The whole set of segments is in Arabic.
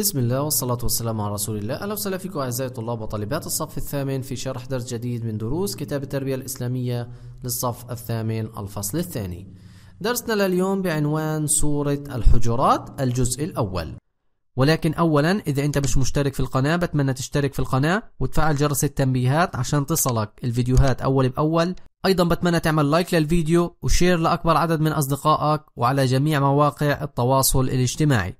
بسم الله والصلاة والسلام على رسول الله أهلا وسهلا فيكم أعزائي الطلاب وطالبات الصف الثامن في شرح درس جديد من دروس كتاب التربية الإسلامية للصف الثامن الفصل الثاني درسنا لليوم بعنوان سورة الحجرات الجزء الأول ولكن أولا إذا أنت مش مشترك في القناة بتمنى تشترك في القناة وتفعل جرس التنبيهات عشان تصلك الفيديوهات أول بأول أيضا بتمنى تعمل لايك للفيديو وشير لأكبر عدد من أصدقائك وعلى جميع مواقع التواصل الاجتماعي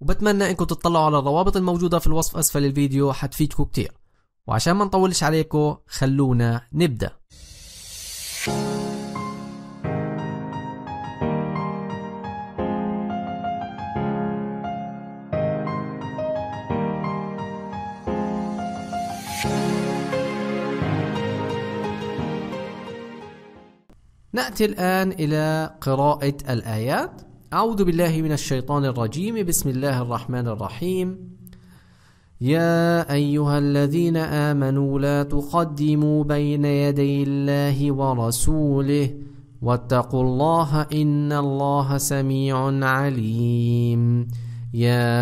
وبتمنى انكم تطلعوا على الروابط الموجودة في الوصف اسفل الفيديو حتفيدكم كتير وعشان ما نطولش عليكم خلونا نبدأ نأتي الآن إلى قراءة الآيات أعوذ بالله من الشيطان الرجيم بسم الله الرحمن الرحيم يا أيها الذين آمنوا لا تقدموا بين يدي الله ورسوله واتقوا الله إن الله سميع عليم يا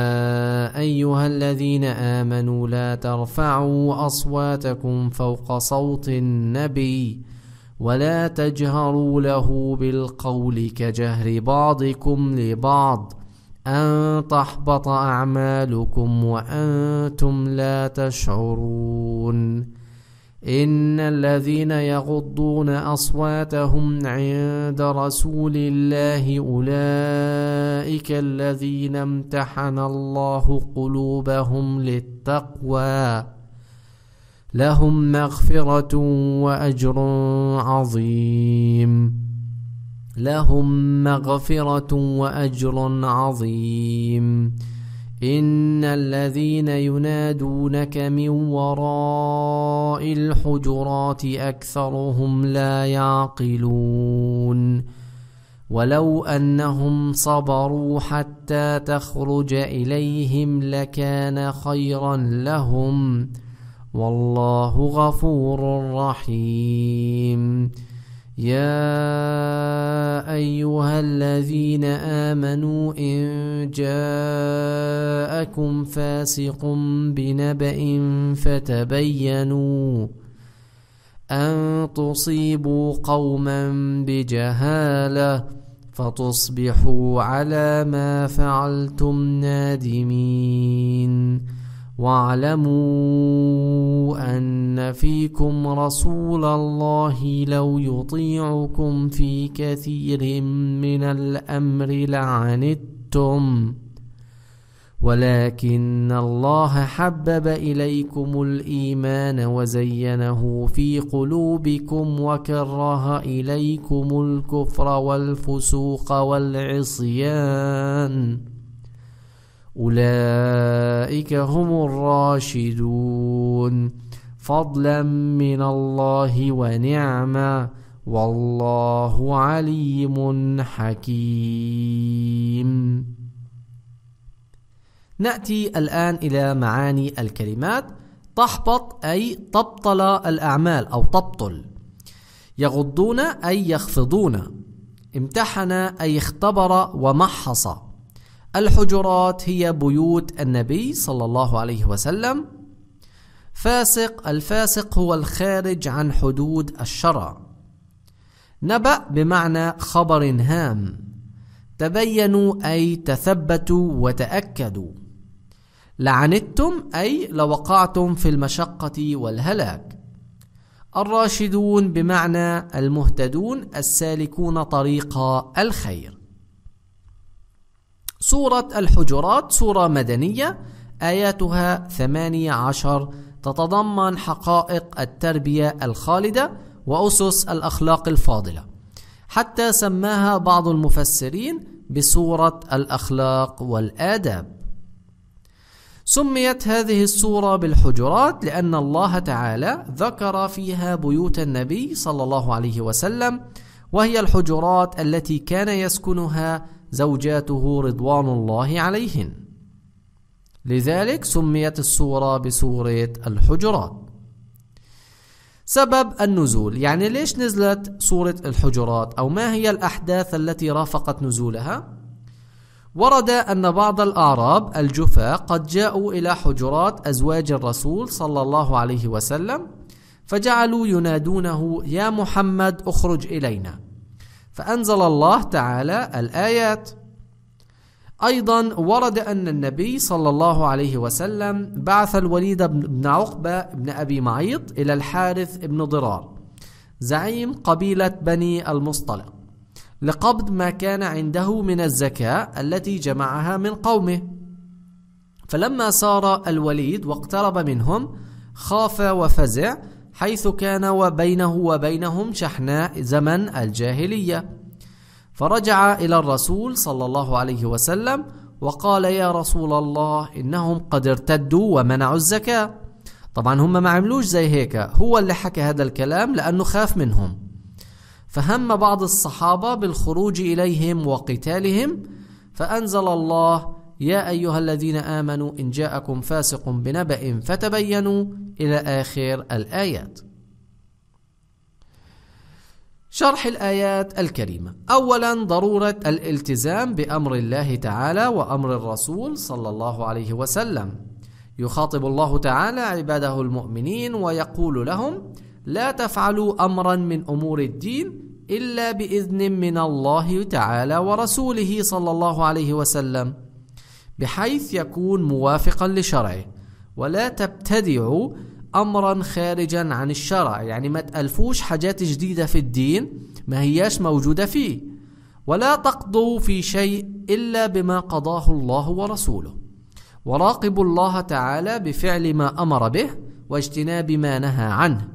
أيها الذين آمنوا لا ترفعوا أصواتكم فوق صوت النبي ولا تجهروا له بالقول كجهر بعضكم لبعض ان تحبط اعمالكم وانتم لا تشعرون ان الذين يغضون اصواتهم عند رسول الله اولئك الذين امتحن الله قلوبهم للتقوى لهم مغفرة وأجر عظيم لهم مغفرة وأجر عظيم إن الذين ينادونك من وراء الحجرات أكثرهم لا يعقلون ولو أنهم صبروا حتى تخرج إليهم لكان خيرا لهم ۖ والله غفور رحيم يا ايها الذين امنوا ان جاءكم فاسق بنبأ فتبينوا ان تصيبوا قوما بجهاله فتصبحوا على ما فعلتم نادمين واعلموا ان فيكم رسول الله لو يطيعكم في كثير من الامر لعنتم ولكن الله حبب اليكم الايمان وزينه في قلوبكم وكره اليكم الكفر والفسوق والعصيان اولئك أولئك هم الراشدون فضلا من الله ونعما والله عليم حكيم ناتي الان الى معاني الكلمات تحبط اي تبطل الاعمال او تبطل يغضون اي يخفضون امتحن اي اختبر ومحص الحجرات هي بيوت النبي صلى الله عليه وسلم فاسق الفاسق هو الخارج عن حدود الشرع نبأ بمعنى خبر هام تبينوا أي تثبتوا وتأكدوا لعنتم أي لوقعتم في المشقة والهلاك الراشدون بمعنى المهتدون السالكون طريق الخير سورة الحجرات سورة مدنية آياتها 18 تتضمن حقائق التربية الخالدة وأسس الأخلاق الفاضلة حتى سماها بعض المفسرين بسورة الأخلاق والآداب سميت هذه السورة بالحجرات لأن الله تعالى ذكر فيها بيوت النبي صلى الله عليه وسلم وهي الحجرات التي كان يسكنها زوجاته رضوان الله عليهن لذلك سميت السورة بسورة الحجرات سبب النزول يعني ليش نزلت سورة الحجرات أو ما هي الأحداث التي رافقت نزولها ورد أن بعض الأعراب الجفاء قد جاءوا إلى حجرات أزواج الرسول صلى الله عليه وسلم فجعلوا ينادونه يا محمد اخرج إلينا فأنزل الله تعالى الآيات أيضا ورد أن النبي صلى الله عليه وسلم بعث الوليد بن عقبة بن أبي معيط إلى الحارث بن ضرار زعيم قبيلة بني المصطلق لقبض ما كان عنده من الزكاة التي جمعها من قومه فلما سار الوليد واقترب منهم خاف وفزع حيث كان وبينه وبينهم شحناء زمن الجاهلية فرجع إلى الرسول صلى الله عليه وسلم وقال يا رسول الله إنهم قد ارتدوا ومنعوا الزكاة طبعا هم ما عملوش زي هيك هو اللي حكى هذا الكلام لأنه خاف منهم فهم بعض الصحابة بالخروج إليهم وقتالهم فأنزل الله يا أيها الذين آمنوا إن جاءكم فاسق بنبأ فتبينوا إلى آخر الآيات. شرح الآيات الكريمة أولا ضرورة الالتزام بأمر الله تعالى وأمر الرسول صلى الله عليه وسلم يخاطب الله تعالى عباده المؤمنين ويقول لهم لا تفعلوا أمرا من أمور الدين إلا بإذن من الله تعالى ورسوله صلى الله عليه وسلم بحيث يكون موافقا لشرعه ولا تبتدعوا امرا خارجا عن الشرع يعني ما تالفوش حاجات جديده في الدين ما هياش موجوده فيه ولا تقضوا في شيء الا بما قضاه الله ورسوله وراقبوا الله تعالى بفعل ما امر به واجتناب ما نهى عنه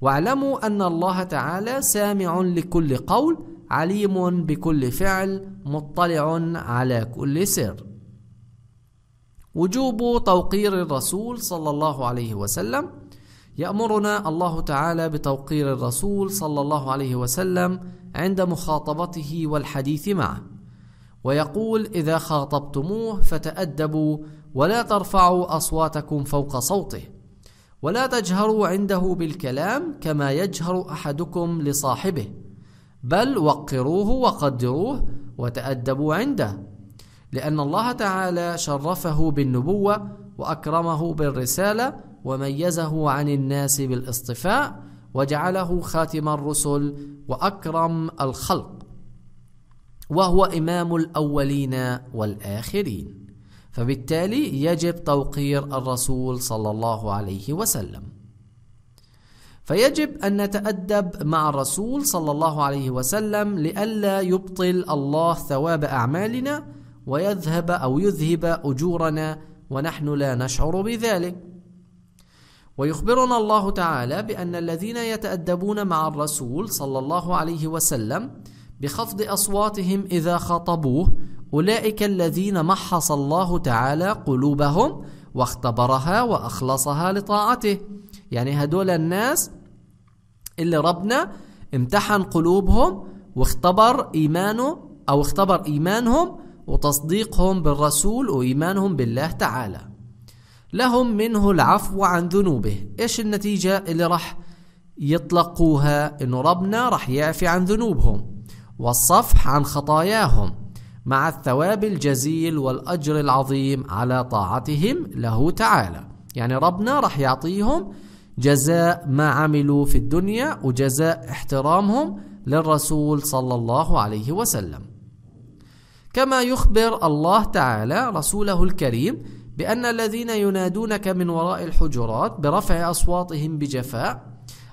واعلموا ان الله تعالى سامع لكل قول عليم بكل فعل مطلع على كل سر وجوب توقير الرسول صلى الله عليه وسلم يأمرنا الله تعالى بتوقير الرسول صلى الله عليه وسلم عند مخاطبته والحديث معه ويقول إذا خاطبتموه فتأدبوا ولا ترفعوا أصواتكم فوق صوته ولا تجهروا عنده بالكلام كما يجهر أحدكم لصاحبه بل وقروه وقدروه وتأدبوا عنده لأن الله تعالى شرفه بالنبوة وأكرمه بالرسالة وميزه عن الناس بالاصطفاء وجعله خاتم الرسل وأكرم الخلق وهو إمام الأولين والآخرين فبالتالي يجب توقير الرسول صلى الله عليه وسلم فيجب أن نتأدب مع الرسول صلى الله عليه وسلم لئلا يبطل الله ثواب أعمالنا ويذهب أو يذهب أجورنا ونحن لا نشعر بذلك ويخبرنا الله تعالى بأن الذين يتأدبون مع الرسول صلى الله عليه وسلم بخفض أصواتهم إذا خاطبوه أولئك الذين محص الله تعالى قلوبهم واختبرها وأخلصها لطاعته يعني هدول الناس اللي ربنا امتحن قلوبهم واختبر إيمانه أو اختبر إيمانهم وتصديقهم بالرسول وإيمانهم بالله تعالى لهم منه العفو عن ذنوبه إيش النتيجة اللي راح يطلقوها إنه ربنا راح يعفي عن ذنوبهم والصفح عن خطاياهم مع الثواب الجزيل والأجر العظيم على طاعتهم له تعالى يعني ربنا راح يعطيهم جزاء ما عملوا في الدنيا وجزاء احترامهم للرسول صلى الله عليه وسلم كما يخبر الله تعالى رسوله الكريم بأن الذين ينادونك من وراء الحجرات برفع أصواتهم بجفاء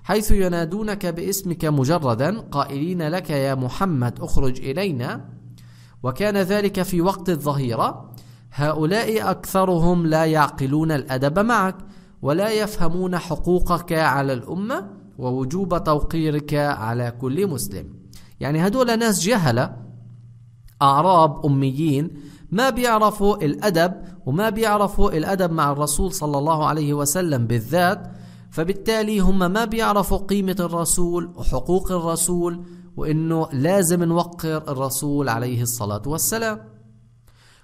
حيث ينادونك باسمك مجردا قائلين لك يا محمد اخرج إلينا وكان ذلك في وقت الظهيرة هؤلاء أكثرهم لا يعقلون الأدب معك ولا يفهمون حقوقك على الأمة ووجوب توقيرك على كل مسلم يعني هدول ناس جهلة أعراب أميين ما بيعرفوا الأدب وما بيعرفوا الأدب مع الرسول صلى الله عليه وسلم بالذات فبالتالي هم ما بيعرفوا قيمة الرسول وحقوق الرسول وإنه لازم نوقر الرسول عليه الصلاة والسلام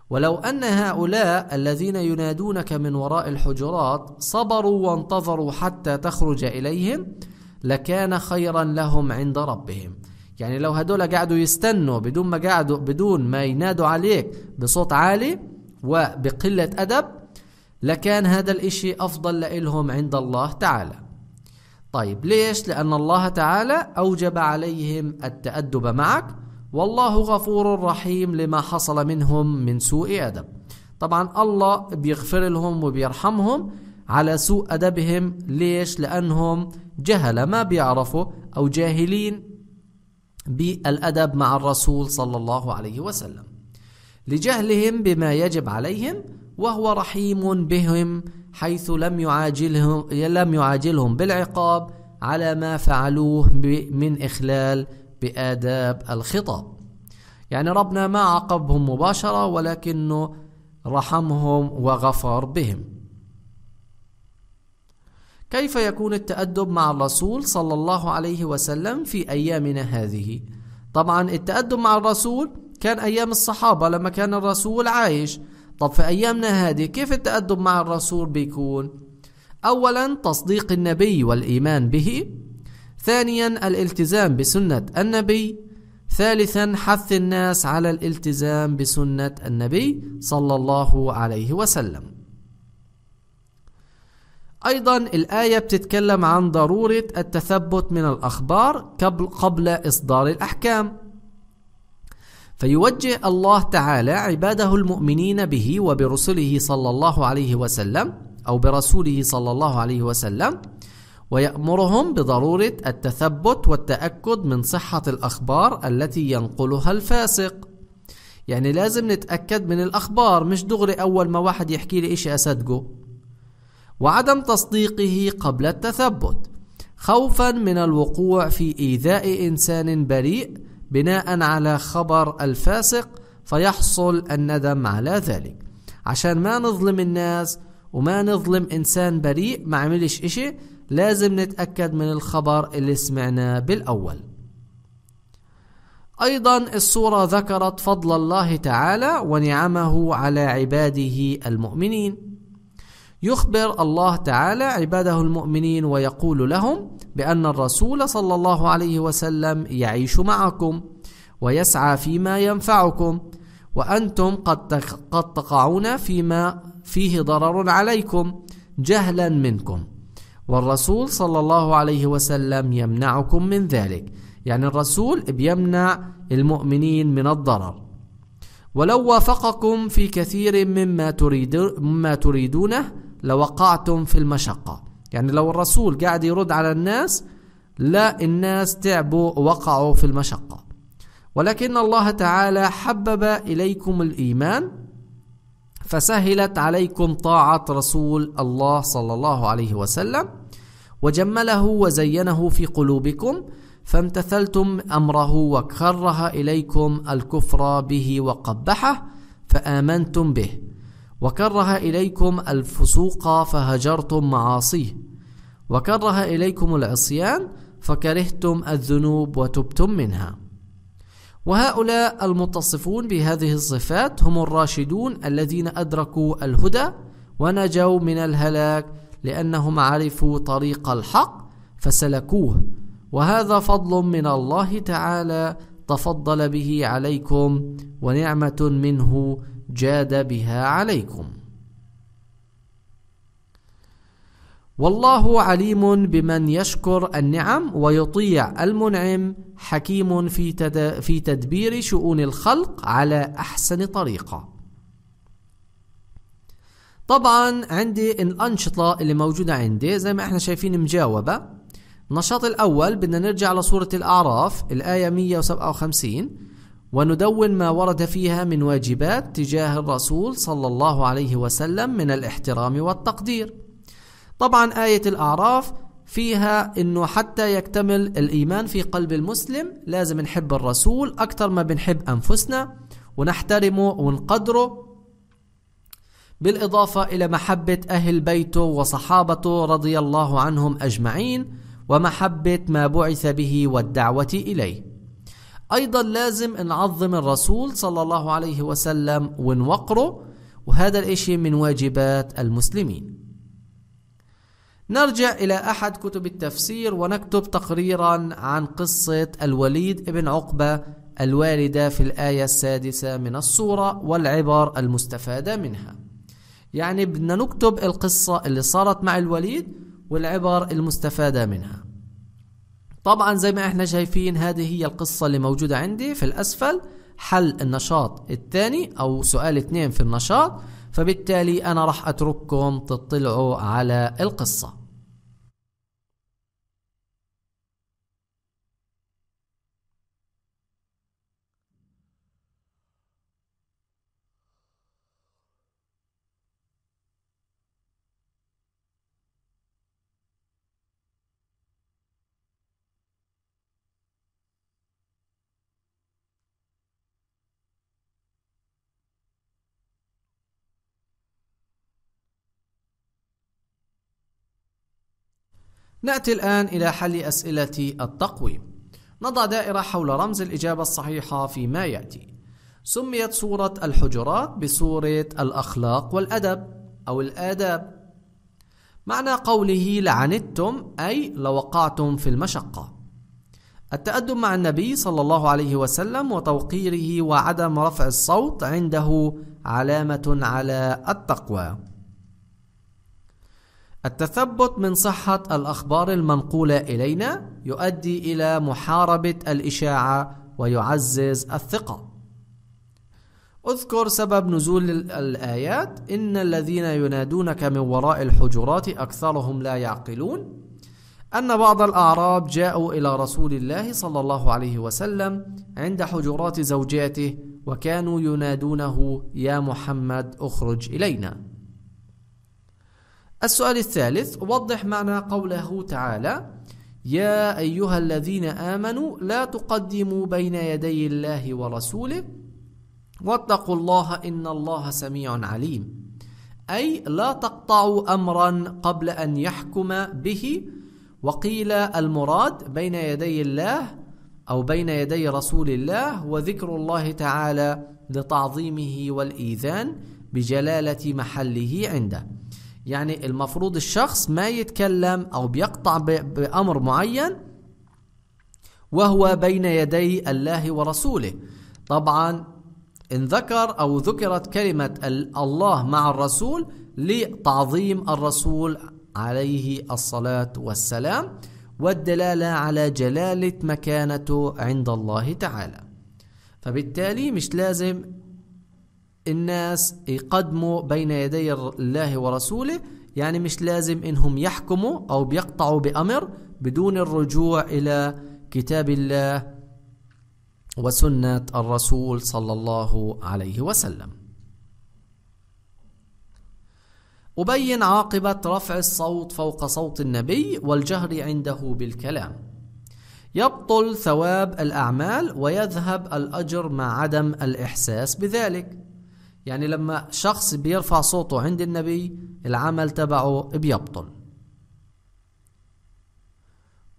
ولو أن هؤلاء الذين ينادونك من وراء الحجرات صبروا وانتظروا حتى تخرج إليهم لكان خيرا لهم عند ربهم يعني لو هدول قعدوا يستنوا بدون ما قعدوا بدون ما ينادوا عليك بصوت عالي وبقلة أدب لكان هذا الإشي أفضل لإلهم عند الله تعالى طيب ليش؟ لأن الله تعالى أوجب عليهم التأدب معك والله غفور رحيم لما حصل منهم من سوء أدب طبعا الله بيغفر لهم وبيرحمهم على سوء أدبهم ليش؟ لأنهم جهل ما بيعرفوا أو جاهلين بالأدب مع الرسول صلى الله عليه وسلم لجهلهم بما يجب عليهم وهو رحيم بهم حيث لم يعاجلهم لم يعاجلهم بالعقاب على ما فعلوه من إخلال بآداب الخطاب. يعني ربنا ما عاقبهم مباشرة ولكنه رحمهم وغفر بهم. كيف يكون التأدب مع الرسول صلى الله عليه وسلم في أيامنا هذه طبعا التأدب مع الرسول كان أيام الصحابة لما كان الرسول عايش طب في أيامنا هذه كيف التأدب مع الرسول بيكون أولا تصديق النبي والإيمان به ثانيا الالتزام بسنة النبي ثالثا حث الناس على الالتزام بسنة النبي صلى الله عليه وسلم أيضا الآية بتتكلم عن ضرورة التثبت من الأخبار قبل, قبل إصدار الأحكام فيوجه الله تعالى عباده المؤمنين به وبرسله صلى الله عليه وسلم أو برسوله صلى الله عليه وسلم ويأمرهم بضرورة التثبت والتأكد من صحة الأخبار التي ينقلها الفاسق يعني لازم نتأكد من الأخبار مش دغري أول ما واحد يحكي لي إشي أصدقه وعدم تصديقه قبل التثبت خوفا من الوقوع في إيذاء إنسان بريء بناء على خبر الفاسق فيحصل الندم على ذلك عشان ما نظلم الناس وما نظلم إنسان بريء ما عملش إشي لازم نتأكد من الخبر اللي سمعناه بالأول أيضا الصورة ذكرت فضل الله تعالى ونعمه على عباده المؤمنين يخبر الله تعالى عباده المؤمنين ويقول لهم بأن الرسول صلى الله عليه وسلم يعيش معكم ويسعى فيما ينفعكم وأنتم قد قد تقعون فيما فيه ضرر عليكم جهلا منكم والرسول صلى الله عليه وسلم يمنعكم من ذلك يعني الرسول بيمنع المؤمنين من الضرر ولو وافقكم في كثير مما, تريد مما تريدونه لوقعتم في المشقة يعني لو الرسول قاعد يرد على الناس لا الناس تعبوا وقعوا في المشقة ولكن الله تعالى حبب إليكم الإيمان فسهلت عليكم طاعة رسول الله صلى الله عليه وسلم وجمله وزينه في قلوبكم فامتثلتم أمره وكره إليكم الكفر به وقبحه فآمنتم به وكره إليكم الفسوق فهجرتم معاصيه وكره إليكم العصيان فكرهتم الذنوب وتبتم منها وهؤلاء المتصفون بهذه الصفات هم الراشدون الذين أدركوا الهدى ونجوا من الهلاك لأنهم عرفوا طريق الحق فسلكوه وهذا فضل من الله تعالى تفضل به عليكم ونعمة منه جاد بها عليكم والله عليم بمن يشكر النعم ويطيع المنعم حكيم في, تد... في تدبير شؤون الخلق على احسن طريقه طبعا عندي الأنشطة اللي موجودة عندي زي ما احنا شايفين مجاوبة النشاط الأول بدنا نرجع لسورة الأعراف الآية 157 وندون ما ورد فيها من واجبات تجاه الرسول صلى الله عليه وسلم من الاحترام والتقدير. طبعا آية الأعراف فيها انه حتى يكتمل الايمان في قلب المسلم لازم نحب الرسول أكثر ما بنحب انفسنا ونحترمه ونقدره بالاضافه الى محبه اهل بيته وصحابته رضي الله عنهم اجمعين ومحبه ما بعث به والدعوه اليه أيضا لازم نعظم الرسول صلى الله عليه وسلم ونوقره وهذا الإشي من واجبات المسلمين نرجع إلى أحد كتب التفسير ونكتب تقريرا عن قصة الوليد بن عقبة الواردة في الآية السادسة من السورة والعبر المستفادة منها يعني بدنا نكتب القصة اللي صارت مع الوليد والعبر المستفادة منها طبعا زي ما احنا شايفين هذه هي القصة اللي موجودة عندي في الأسفل حل النشاط الثاني أو سؤال اثنين في النشاط فبالتالي أنا راح أترككم تطلعوا على القصة نأتي الآن إلى حل أسئلة التقويم نضع دائرة حول رمز الإجابة الصحيحة فيما يأتي سميت سورة الحجرات بسورة الأخلاق والأدب أو الآداب معنى قوله لعنتم أي لوقعتم في المشقة التأدب مع النبي صلى الله عليه وسلم وتوقيره وعدم رفع الصوت عنده علامة على التقوى التثبت من صحة الأخبار المنقولة إلينا يؤدي إلى محاربة الإشاعة ويعزز الثقة. اذكر سبب نزول الآيات إن الذين ينادونك من وراء الحجرات أكثرهم لا يعقلون أن بعض الأعراب جاءوا إلى رسول الله صلى الله عليه وسلم عند حجرات زوجاته وكانوا ينادونه يا محمد اخرج إلينا السؤال الثالث وضح معنى قوله تعالى يا أيها الذين آمنوا لا تقدموا بين يدي الله ورسوله واتقوا الله إن الله سميع عليم أي لا تقطعوا أمرا قبل أن يحكم به وقيل المراد بين يدي الله أو بين يدي رسول الله وذكر الله تعالى لتعظيمه والإيذان بجلالة محله عنده يعني المفروض الشخص ما يتكلم أو بيقطع بأمر معين وهو بين يدي الله ورسوله طبعا إن ذكر أو ذكرت كلمة الله مع الرسول لتعظيم الرسول عليه الصلاة والسلام والدلالة على جلالة مكانته عند الله تعالى فبالتالي مش لازم الناس يقدموا بين يدي الله ورسوله يعني مش لازم انهم يحكموا او بيقطعوا بامر بدون الرجوع الى كتاب الله وسنه الرسول صلى الله عليه وسلم ابين عاقبه رفع الصوت فوق صوت النبي والجهر عنده بالكلام يبطل ثواب الاعمال ويذهب الاجر مع عدم الاحساس بذلك يعني لما شخص بيرفع صوته عند النبي العمل تبعه بيبطل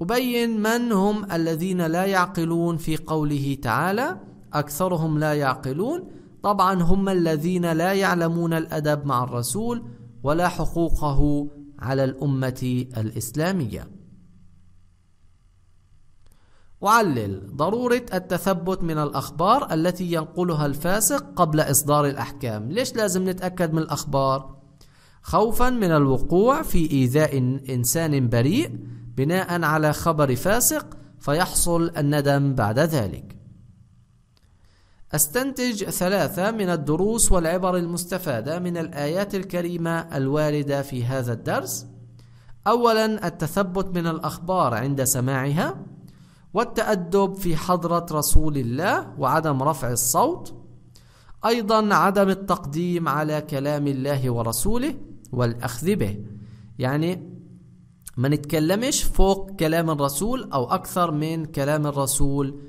أبين من هم الذين لا يعقلون في قوله تعالى أكثرهم لا يعقلون طبعا هم الذين لا يعلمون الأدب مع الرسول ولا حقوقه على الأمة الإسلامية وعلل ضرورة التثبت من الأخبار التي ينقلها الفاسق قبل إصدار الأحكام ليش لازم نتأكد من الأخبار؟ خوفا من الوقوع في إيذاء إنسان بريء بناء على خبر فاسق فيحصل الندم بعد ذلك استنتج ثلاثة من الدروس والعبر المستفادة من الآيات الكريمة الواردة في هذا الدرس أولا التثبت من الأخبار عند سماعها والتأدب في حضرة رسول الله وعدم رفع الصوت أيضا عدم التقديم على كلام الله ورسوله والأخذ به يعني ما نتكلمش فوق كلام الرسول أو أكثر من كلام الرسول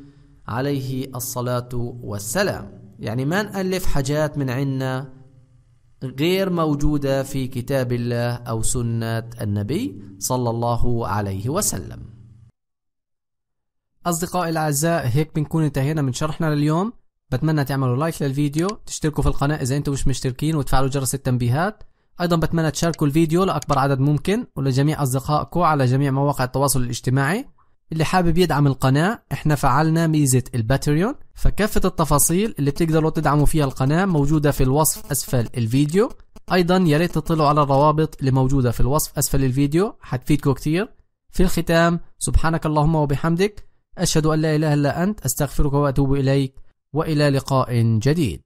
عليه الصلاة والسلام يعني ما نألف حاجات من عنا غير موجودة في كتاب الله أو سنة النبي صلى الله عليه وسلم أصدقائي الأعزاء هيك بنكون انتهينا من شرحنا لليوم بتمنى تعملوا لايك للفيديو تشتركوا في القناة إذا أنتم مش مشتركين وتفعلوا جرس التنبيهات أيضا بتمنى تشاركوا الفيديو لأكبر عدد ممكن ولجميع أصدقائكم على جميع مواقع التواصل الاجتماعي اللي حابب يدعم القناة احنا فعلنا ميزة الباتريون فكافة التفاصيل اللي بتقدروا تدعموا فيها القناة موجودة في الوصف أسفل الفيديو أيضا يا ريت تطلعوا على الروابط اللي موجودة في الوصف أسفل الفيديو حتفيدكم كتير في الختام سبحانك اللهم وبحمدك أشهد أن لا إله إلا أنت أستغفرك وأتوب إليك وإلى لقاء جديد.